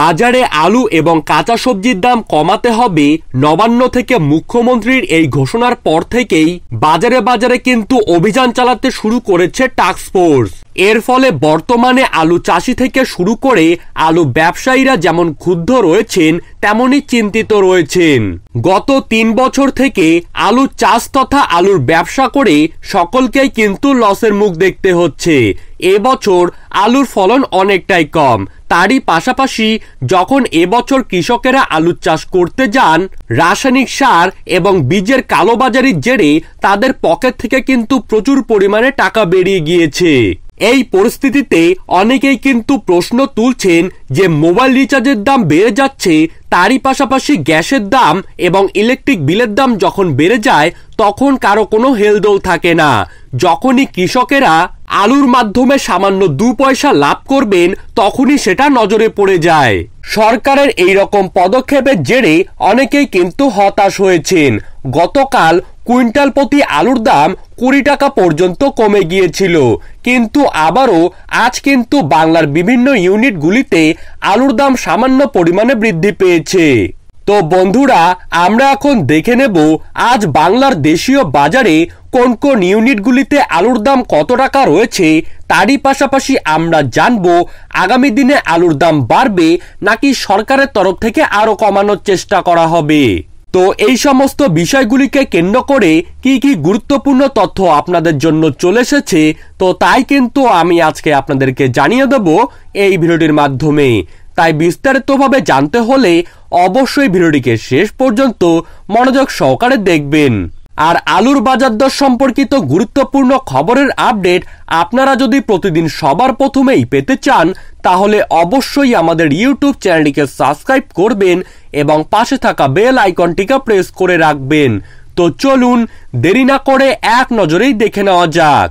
বাজারে আলু এবং কাঁচা সবজির দাম কমাতে হবে নবান্ন থেকে মুখ্যমন্ত্রীর এই ঘোষণার পর থেকেই বাজারে বাজারে কিন্তু অভিযান চালাতে শুরু করেছে টাস্কফোর্স এর ফলে বর্তমানে আলু চাষি থেকে শুরু করে আলু ব্যবসায়ীরা যেমন ক্ষুব্ধ রয়েছেন তেমনই চিন্তিত রয়েছেন গত তিন বছর থেকে আলু চাষ তথা আলুর ব্যবসা করে সকলকেই কিন্তু লসের মুখ দেখতে হচ্ছে এবছর আলুর ফলন অনেকটাই কম তারই পাশাপাশি যখন এবছর কৃষকেরা আলু চাষ করতে যান রাসায়নিক সার এবং বীজের কালোবাজারির জেরে তাদের পকেট থেকে কিন্তু প্রচুর পরিমাণে টাকা বেরিয়ে গিয়েছে এই পরিস্থিতিতে অনেকেই কিন্তু প্রশ্ন তুলছেন যে মোবাইল রিচার্জের দাম বেড়ে যাচ্ছে তারই পাশাপাশি গ্যাসের দাম এবং ইলেকট্রিক বিলের দাম যখন বেড়ে যায় তখন কারো কোনো হেলদোল থাকে না যখনই কৃষকেরা আলুর মাধ্যমে সামান্য দু পয়সা লাভ করবেন তখনই সেটা নজরে পড়ে যায় সরকারের এই রকম পদক্ষেপের জেরে অনেকেই কিন্তু হতাশ হয়েছেন গতকাল কুইন্টাল প্রতি আলুর দাম কুড়ি টাকা পর্যন্ত কমে গিয়েছিল কিন্তু আবারও আজ কিন্তু বাংলার বিভিন্ন ইউনিটগুলিতে আলুর দাম সামান্য পরিমাণে বৃদ্ধি পেয়েছে তো বন্ধুরা আমরা এখন দেখে নেব আজ বাংলার দেশীয় বাজারে কোন কোন ইউনিটগুলিতে আলুর দাম কত টাকা রয়েছে তারই পাশাপাশি আমরা জানব আগামী দিনে আলুর দাম বাড়বে নাকি সরকারের তরফ থেকে আরও কমানোর চেষ্টা করা হবে তো এই সমস্ত বিষয়গুলিকে কেন্দ্র করে কি কি গুরুত্বপূর্ণ তথ্য আপনাদের জন্য চলে এসেছে তো তাই কিন্তু আমি আজকে আপনাদেরকে জানিয়ে দেব এই ভিডিওটির মাধ্যমে তাই বিস্তারিতভাবে জানতে হলে অবশ্যই ভিডিওটিকে শেষ পর্যন্ত মনোযোগ সহকারে দেখবেন আর আলুর বাজার দর সম্পর্কিত গুরুত্বপূর্ণ খবরের আপডেট আপনারা যদি প্রতিদিন সবার প্রথমেই পেতে চান তাহলে অবশ্যই আমাদের ইউটিউব চ্যানেলটিকে সাবস্ক্রাইব করবেন এবং পাশে থাকা বেল আইকনটিকে প্রেস করে রাখবেন তো চলুন দেরি না করে এক নজরেই দেখে নেওয়া যাক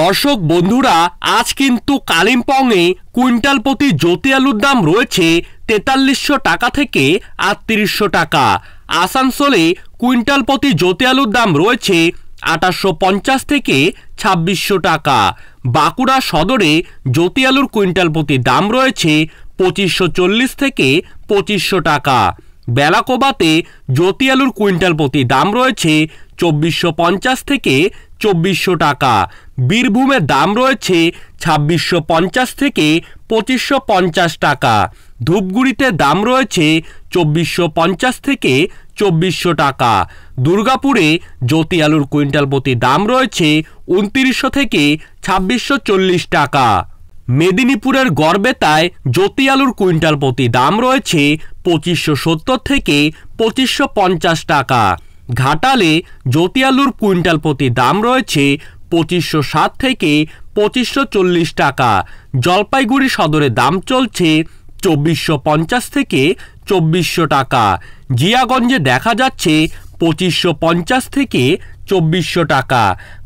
দর্শক বন্ধুরা আজ কিন্তু কালিম্পংয়ে কুইন্টাল প্রতি জ্যোতি আলুর দাম রয়েছে তেতাল্লিশশো টাকা থেকে আটত্রিশশো টাকা আসানসোলে কুইন্টাল প্রতি জ্যোতি আলুর দাম রয়েছে আঠাশশো পঞ্চাশ থেকে ছাব্বিশশো টাকা বাঁকুড়া সদরে জ্যোতি আলুর কুইন্টাল প্রতি দাম রয়েছে পঁচিশশো চল্লিশ থেকে পঁচিশশো টাকা বেলাকোবাতে জ্যোতি আলুর কুইন্টাল প্রতি দাম রয়েছে চব্বিশশো পঞ্চাশ থেকে চব্বিশশো টাকা বীরভূমে দাম রয়েছে ছাব্বিশশো পঞ্চাশ থেকে পঁচিশশো পঞ্চাশ টাকা ধূপগুড়িতে দাম রয়েছে চব্বিশশো পঞ্চাশ থেকে চব্বিশশো টাকা দুর্গাপুরে জ্যোতি আলুর কুইন্টাল প্রতি দাম রয়েছে উনত্রিশশো থেকে ছাব্বিশশো চল্লিশ টাকা মেদিনীপুরের গড়বেতায় জ্যোতি আলুর কুইন্টাল প্রতি দাম রয়েছে পঁচিশশো সত্তর থেকে পঁচিশশো পঞ্চাশ টাকা ঘাটালে জ্যোতি আলুর কুইন্টাল প্রতি দাম রয়েছে পঁচিশশো সাত থেকে পঁচিশশো চল্লিশ টাকা জলপাইগুড়ি সদরে দাম চলছে চব্বিশশো পঞ্চাশ থেকে চব্বিশশো টাকা জিয়াগঞ্জে দেখা যাচ্ছে পঁচিশশো পঞ্চাশ থেকে চব্বিশশো টাকা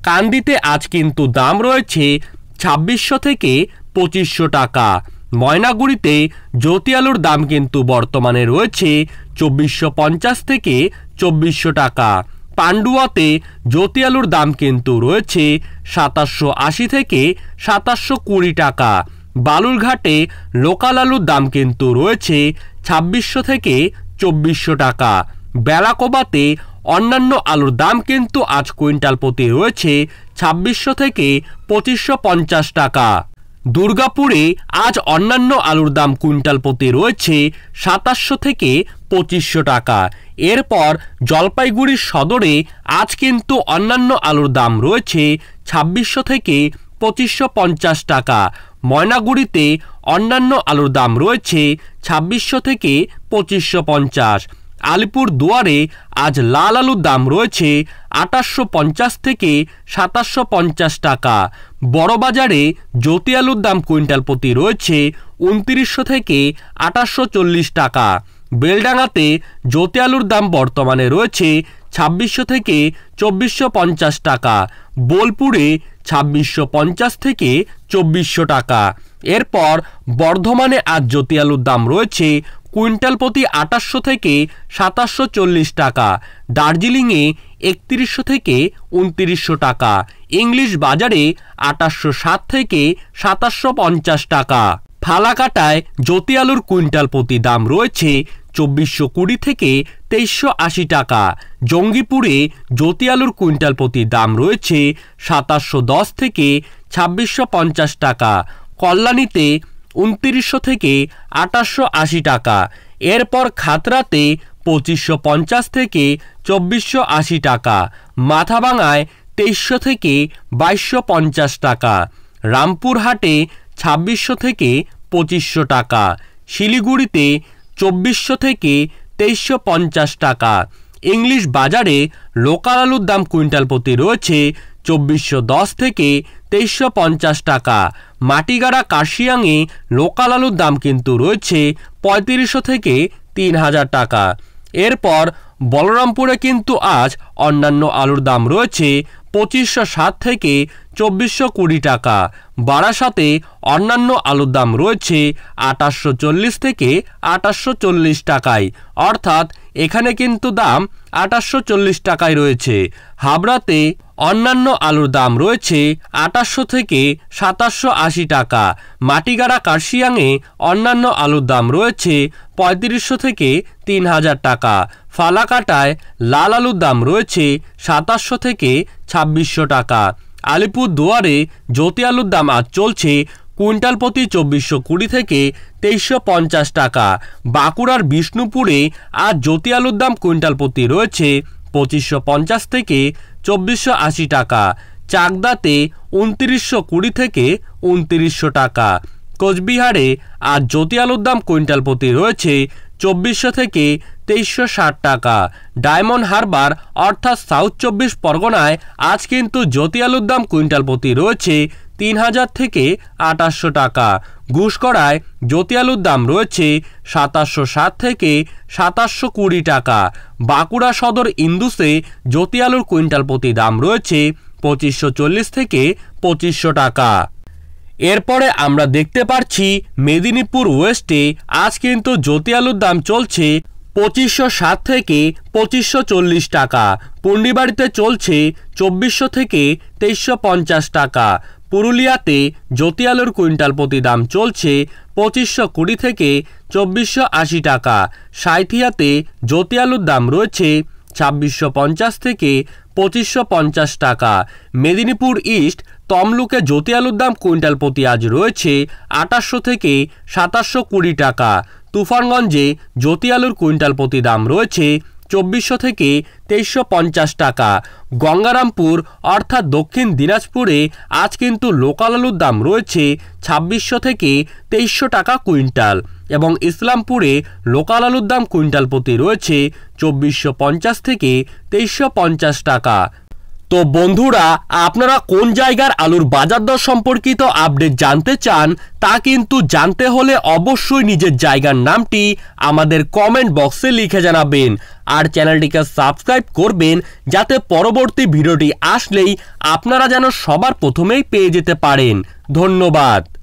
কান্দিতে আজ কিন্তু দাম রয়েছে ছাব্বিশশো থেকে পঁচিশশো টাকা ময়নাগুড়িতে জ্যোতি আলুর দাম কিন্তু বর্তমানে রয়েছে চব্বিশশো পঞ্চাশ থেকে চব্বিশশো টাকা পাণ্ডুয়াতে জ্যোতি আলুর দাম কিন্তু রয়েছে সাতাশশো আশি থেকে সাতাশশো কুড়ি টাকা বালুরঘাটে লোকাল আলুর দাম কিন্তু রয়েছে ছাব্বিশশো থেকে চব্বিশশো টাকা বেলাকোবাতে অন্যান্য আলুর দাম কিন্তু আজ কুইন্টাল প্রতি রয়েছে ছাব্বিশশো থেকে পঁচিশশো পঞ্চাশ টাকা দুর্গাপুরে আজ অন্যান্য আলুর দাম কুইন্টাল প্রতি রয়েছে সাতাশশো থেকে পঁচিশশো টাকা এরপর জলপাইগুড়ির সদরে আজ কিন্তু অন্যান্য আলুর দাম রয়েছে ছাব্বিশশো থেকে পঁচিশশো পঞ্চাশ টাকা ময়নাগুড়িতে অন্যান্য আলুর দাম রয়েছে ছাব্বিশশো থেকে পঁচিশশো পঞ্চাশ আলিপুর দুয়ারে আজ লাল আলুর দাম রয়েছে আটাশশো পঞ্চাশ থেকে সাতাশশো পঞ্চাশ টাকা বড়বাজারে জ্যোতি আলুর দাম কুইন্টাল প্রতি রয়েছে উনত্রিশশো থেকে আটাশশো চল্লিশ টাকা বেলডাঙাতে জ্যোতি আলুর দাম বর্তমানে রয়েছে ছাব্বিশশো থেকে চব্বিশশো পঞ্চাশ টাকা বোলপুরে ছাব্বিশশো পঞ্চাশ থেকে চব্বিশশো টাকা এরপর বর্ধমানে আজ জ্যোতি আলুর দাম রয়েছে কুইন্টাল প্রতি আটাশশো থেকে সাতাশশো চল্লিশ টাকা দার্জিলিংয়ে একত্রিশশো থেকে উনত্রিশশো টাকা ইংলিশ বাজারে আটাশশো সাত থেকে সাতাশশো পঞ্চাশ টাকা ফালাকাটায় জ্যোতি আলুর কুইন্টাল প্রতি দাম রয়েছে চব্বিশশো কুড়ি থেকে তেইশশো আশি টাকা জঙ্গিপুরে জ্যোতি আলুর কুইন্টাল প্রতি দাম রয়েছে সাতাশশো দশ থেকে ছাব্বিশশো পঞ্চাশ টাকা কল্যাণীতে উনত্রিশশো থেকে আটাশশো আশি টাকা এরপর খাতরাতে পঁচিশশো পঞ্চাশ থেকে চব্বিশশো আশি টাকা মাথাভাঙায় তেইশশো থেকে বাইশশো পঞ্চাশ টাকা রামপুরহাটে ছাব্বিশশো থেকে পঁচিশশো টাকা শিলিগুড়িতে চব্বিশশো থেকে তেইশশো পঞ্চাশ টাকা ইংলিশ বাজারে লোকাল আলুর দাম কুইন্টাল প্রতি রয়েছে চব্বিশশো দশ থেকে তেইশশো পঞ্চাশ টাকা মাটিগাড়া কাশিয়াঙে লোকাল আলুর দাম কিন্তু রয়েছে পঁয়ত্রিশশো থেকে তিন হাজার টাকা এরপর বলরামপুরে কিন্তু আজ অন্যান্য আলুর দাম রয়েছে পঁচিশশো সাত থেকে চব্বিশশো কুড়ি টাকা বারাসাতে অন্যান্য আলুর দাম রয়েছে আটাশশো চল্লিশ থেকে আটাশশো চল্লিশ টাকায় অর্থাৎ এখানে কিন্তু দাম আটাশশো চল্লিশ টাকায় রয়েছে হাবড়াতে অন্যান্য আলুর দাম রয়েছে আঠাশশো থেকে সাতাশশো আশি টাকা মাটিগাড়া কার্শিয়াংয়ে অন্যান্য আলুর দাম রয়েছে পঁয়ত্রিশশো থেকে তিন হাজার টাকা ফালাকাটায় লাল আলুর দাম রয়েছে সাতাশশো থেকে ছাব্বিশশো টাকা আলিপুর দুয়ারে জ্যোতি আলুর দাম আজ চলছে কুইন্টাল প্রতি চব্বিশশো কুড়ি থেকে তেইশশো পঞ্চাশ টাকা বাঁকুড়ার বিষ্ণুপুরে আজ জ্যোতি আলুর দাম কুইন্টাল প্রতি রয়েছে পঁচিশশো পঞ্চাশ থেকে চব্বিশশো আশি টাকা চাকদাতে উনত্রিশশো কুড়ি থেকে উনত্রিশশো টাকা কোচবিহারে আজ জ্যোতি আলুর দাম কুইন্টাল প্রতি রয়েছে চব্বিশশো থেকে তেইশশো ষাট টাকা ডায়মন্ড হারবার অর্থাৎ সাউথ চব্বিশ পরগনায় আজ কিন্তু জ্যোতি আলুর দাম কুইন্টাল প্রতি রয়েছে তিন হাজার থেকে আটাশশো টাকা ঘুষকড়ায় জ্যোতি আলুর দাম রয়েছে সাতাশশো সাত থেকে সাতাশশো কুড়ি টাকা বাঁকুড়া সদর ইন্দুসে জ্যোতি আলুর কুইন্টাল প্রতি দাম রয়েছে পঁচিশশো চল্লিশ থেকে পঁচিশশো টাকা এরপরে আমরা দেখতে পাচ্ছি মেদিনীপুর ওয়েস্টে আজ কিন্তু জ্যোতি আলুর দাম চলছে পঁচিশশো সাত থেকে পঁচিশশো চল্লিশ টাকা পুন্ডিবাড়িতে চলছে চব্বিশশো থেকে তেইশশো পঞ্চাশ টাকা পুরুলিয়াতে জ্যোতি আলুর কুইন্টাল প্রতি দাম চলছে পঁচিশশো কুড়ি থেকে চব্বিশশো আশি টাকা সাঁথিয়াতে জ্যোতি আলুর দাম রয়েছে ছাব্বিশশো পঞ্চাশ থেকে পঁচিশশো পঞ্চাশ টাকা মেদিনীপুর ইস্ট তমলুকে জ্যোতি আলুর দাম কুইন্টাল প্রতি আজ রয়েছে আটাশশো থেকে সাতাশশো কুড়ি টাকা তুফানগঞ্জে জ্যোতি আলুর কুইন্টাল প্রতি দাম রয়েছে চব্বিশশো থেকে তেইশশো পঞ্চাশ টাকা গঙ্গারামপুর অর্থাৎ দক্ষিণ দিনাজপুরে আজ কিন্তু লোকাল আলুর দাম রয়েছে ছাব্বিশশো থেকে তেইশশো টাকা কুইন্টাল এবং ইসলামপুরে লোকাল আলুর দাম কুইন্টাল প্রতি রয়েছে চব্বিশশো পঞ্চাশ থেকে তেইশশো পঞ্চাশ টাকা তো বন্ধুরা আপনারা কোন জায়গার আলুর বাজার দর সম্পর্কিত আপডেট জানতে চান তা কিন্তু জানতে হলে অবশ্যই নিজের জায়গার নামটি আমাদের কমেন্ট বক্সে লিখে জানাবেন আর চ্যানেলটিকে সাবস্ক্রাইব করবেন যাতে পরবর্তী ভিডিওটি আসলেই আপনারা যেন সবার প্রথমেই পেয়ে যেতে পারেন ধন্যবাদ